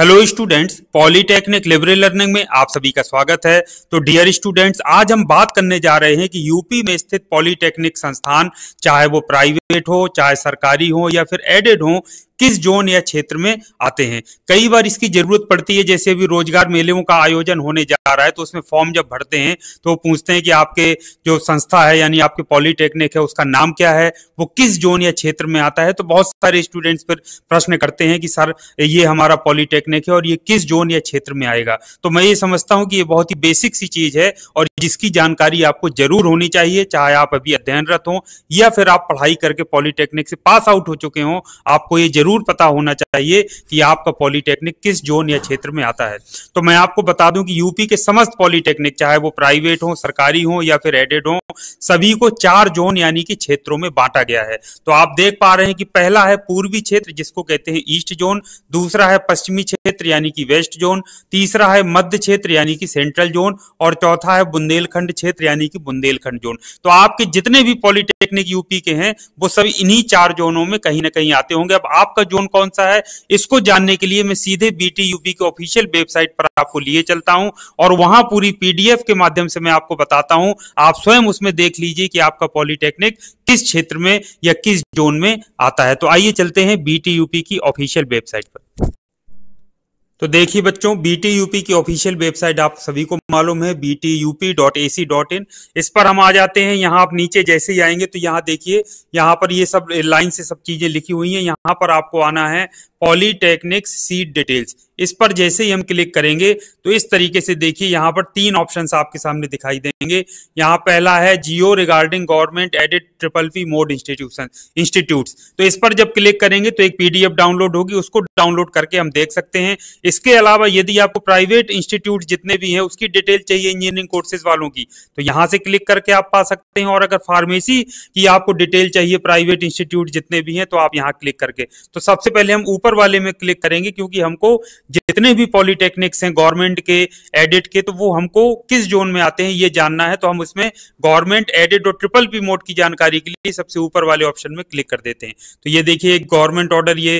hello students polytechnic liberal learning में आप सभी का स्वागत है तो डियर स्टूडेंट्स आज हम बात करने जा रहे हैं कि यूपी में स्थित पॉलीटेक्निक संस्थान चाहे वो प्राइवेट हो चाहे सरकारी हो या फिर एडेड हो किस जोन या क्षेत्र में आते हैं कई बार इसकी जरूरत पड़ती है जैसे भी रोजगार मेलों का आयोजन होने जा रहा है तो उसमें फॉर्म जब भरते हैं तो पूछते हैं कि आपके जो संस्था है यानी आपके पॉलीटेक्निक है उसका नाम क्या है वो किस जोन या क्षेत्र में आता है तो बहुत सारे स्टूडेंट्स पर प्रश्न करते हैं कि सर ये हमारा पॉलीटेक्निक है और ये किस जोन या क्षेत्र में आएगा तो मैं ये समझता हूँ कि ये बहुत ही बेसिक सी चीज है और जिसकी जानकारी आपको जरूर होनी चाहिए चाहे आप अभी अध्ययनरत हो या फिर आप पढ़ाई करके पॉलीटेक्निक से पास आउट हो चुके हों आपको ये जरूर जरूर पता होना चाहिए कि आपका पॉलीटेक्निक किस जोन या क्षेत्र में आता है तो मैं आपको बता दूं कि यूपी के समस्त पॉलीटेक्निक चाहे वो प्राइवेट हो सरकारी हो या फिर एडेड हो सभी को चार जोन यानी कि क्षेत्रों में बांटा गया है तो आप देख पा रहे हैं कि पहला है पूर्वी क्षेत्र जिसको कहते हैं ईस्ट जोन दूसरा है पश्चिमी क्षेत्र यानी कि वेस्ट जोन तीसरा है मध्य क्षेत्र यानी कि सेंट्रल जोन और चौथा है बुंदेलखंड क्षेत्र यानी कि बुंदेलखंड जोन तो आपके जितने भी पॉलिटेक्निक यूपी के हैं वो सब इन्हीं चार जोनों में कहीं ना कहीं आते होंगे अब आप आपका जोन कौन सा है इसको जानने के लिए मैं सीधे बीटी यूपी के ऑफिशियल वेबसाइट पर आपको लिए चलता हूं और वहां पूरी पीडीएफ के माध्यम से मैं आपको बताता हूं आप स्वयं उसमें देख लीजिए कि आपका पॉलिटेक्निक किस क्षेत्र में या किस जोन में आता है तो आइए चलते हैं बीटी यूपी की ऑफिशियल वेबसाइट पर तो देखिए बच्चों बीटी यूपी की ऑफिशियल वेबसाइट आप सभी को मालूम है BT UP dot A C dot in इस पर हम आ जाते हैं यहाँ आप नीचे जैसे ही आएंगे तो यहाँ देखिए यहाँ पर ये सब लाइन से सब चीजें लिखी हुई हैं यहाँ पर आपको आना है पॉलीटेक्निक सीट डिटेल्स इस पर जैसे ही हम क्लिक करेंगे तो इस तरीके से देखिए यहाँ पर तीन ऑप्शन आपके सामने दिखाई देंगे यहाँ पहला है GO regarding government aided triple P mode institution institute तो इस पर जब क्लिक करेंगे तो एक पीडीएफ डाउनलोड होगी उसको डाउनलोड करके हम देख सकते हैं इसके अलावा यदि आपको प्राइवेट इंस्टीट्यूट जितने भी हैं उसकी डिटेल चाहिए इंजीनियरिंग कोर्सेज वालों की तो यहाँ से क्लिक करके आप पा सकते हैं और अगर फार्मेसी की आपको डिटेल चाहिए प्राइवेट इंस्टीट्यूट जितने भी हैं तो आप यहाँ क्लिक करके तो सबसे पहले हम ऊपर ऊपर वाले में क्लिक करेंगे क्योंकि हमको जितने भी पॉलिटेक्निक्स हैं गवर्नमेंट के एडिट के तो वो हमको किस जोन में आते हैं ये जानना है तो हम उसमें गवर्नमेंट एडिट और ट्रिपल पी मोड की जानकारी के लिए सबसे ऊपर वाले ऑप्शन में क्लिक कर देते हैं तो ये देखिए गवर्नमेंट ऑर्डर ये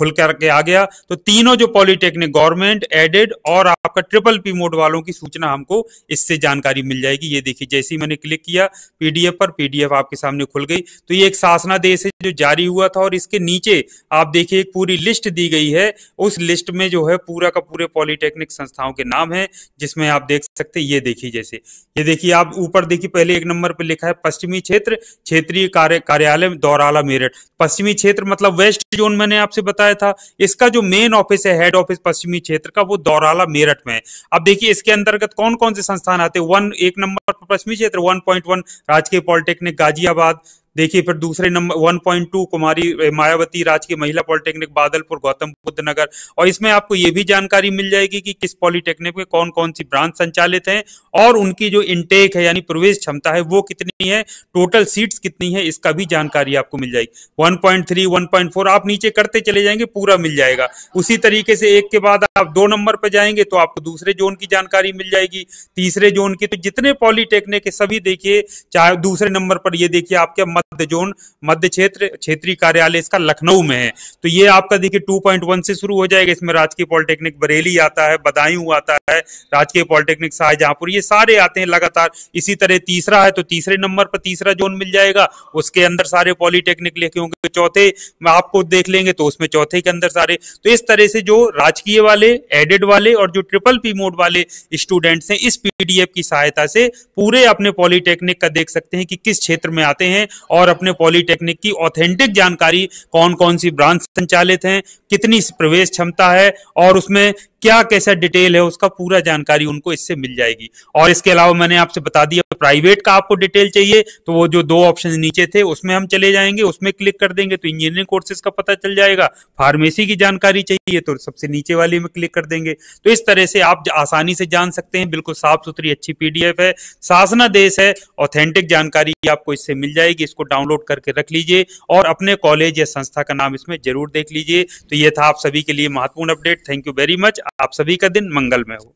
खुल करके आ गया तो तीनों जो पॉलिटेक्निक गवर्नमेंट एडिड और आपका ट्रिपल पी मोड वालों की सूचना हमको इससे जानकारी मिल जाएगी ये देखिए जैसे ही मैंने क्लिक किया पीडीएफ पर पीडीएफ आपके सामने खुल गई तो ये एक शासनादेश है जो जारी हुआ था और इसके नीचे आप देखिए एक पूरी पूरी लिस्ट दी गई है उस लिस्ट में जो है पूरा का पूरे पॉलिटेक्निक संस्थाओं के नाम है जिसमें आप देख सकते हैं ये देखिए जैसे ये देखिए आप ऊपर देखिए पहले एक नंबर पर लिखा है पश्चिमी क्षेत्र क्षेत्रीय कार्य कार्यालय दौराला मेरठ पश्चिमी क्षेत्र मतलब वेस्ट जोन मैंने आपसे बताया था इसका जो मेन ऑफिस है हेड ऑफिस पश्चिमी क्षेत्र का वो दौराला मेरठ में है अब देखिए इसके अंतर्गत कौन कौन से संस्थान आते हैं वन एक नंबर पर पश्चिमी क्षेत्र वन पॉइंट वन राजकीय पॉलिटेक्निक गाजियाबाद देखिए फिर दूसरे नंबर 1.2 कुमारी मायावती राजकीय महिला पॉलिटेक्निक बादलपुर गौतम बुद्ध नगर और इसमें आपको ये भी जानकारी मिल जाएगी कि किस पॉलिटेक्निक में कौन कौन सी ब्रांच संचालित हैं और उनकी जो इनटेक है यानी प्रवेश क्षमता है वो कितनी है टोटल सीट्स कितनी है इसका भी जानकारी आपको मिल जाएगी वन पॉइंट आप नीचे करते चले जाएंगे पूरा मिल जाएगा उसी तरीके से एक के बाद आप दो नंबर पर जाएंगे तो आपको दूसरे जोन की जानकारी मिल जाएगी तीसरे जोन की तो जितने पॉलिटेक्निक सभी देखिए चाहे दूसरे नंबर पर ये देखिए आपके मध्य जोन मध्य क्षेत्र क्षेत्रीय कार्यालय इसका लखनऊ में है तो ये आपका देखिए 2.1 से शुरू हो जाएगा इसमें राजकीय पॉलिटेक्निक बरेली आता है बदायूं आता है राजकीय पॉलिटेक्निक शाहजहांपुर ये सारे आते हैं लगातार इसी तरह तीसरा है तो तीसरे नंबर पर तीसरा जोन मिल जाएगा उसके अंदर सारे पॉलिटेक्निक लिखे होंगे तो चौथे आपको देख लेंगे तो उसमें चौथे के अंदर सारे तो इस तरह से जो राजकीय वाले एडेड वाले और जो ट्रिपल पी मोड वाले स्टूडेंट्स हैं इस पीडीएफ की सहायता से पूरे अपने पॉलिटेक्निक का देख सकते हैं कि किस क्षेत्र में आते हैं और अपने पॉलिटेक्निक की ऑथेंटिक जानकारी कौन कौन सी ब्रांच संचालित हैं कितनी प्रवेश क्षमता है और उसमें क्या कैसा डिटेल है उसका पूरा जानकारी उनको इससे मिल जाएगी और इसके अलावा मैंने आपसे बता दिया प्राइवेट का आपको डिटेल चाहिए तो वो जो दो ऑप्शन नीचे थे उसमें हम चले जाएंगे उसमें क्लिक कर देंगे तो इंजीनियरिंग कोर्सेज का पता चल जाएगा फार्मेसी की जानकारी चाहिए तो सबसे नीचे वाली में क्लिक कर देंगे तो इस तरह से आप आसानी से जान सकते हैं बिल्कुल साफ सुथरी अच्छी पीडीएफ है शासना देश है ऑथेंटिक जानकारी आपको इससे मिल जाएगी इसको डाउनलोड करके रख लीजिए और अपने कॉलेज या संस्था का नाम इसमें जरूर देख लीजिए तो यह था आप सभी के लिए महत्वपूर्ण update thank you very much आप सभी का दिन मंगलमय हो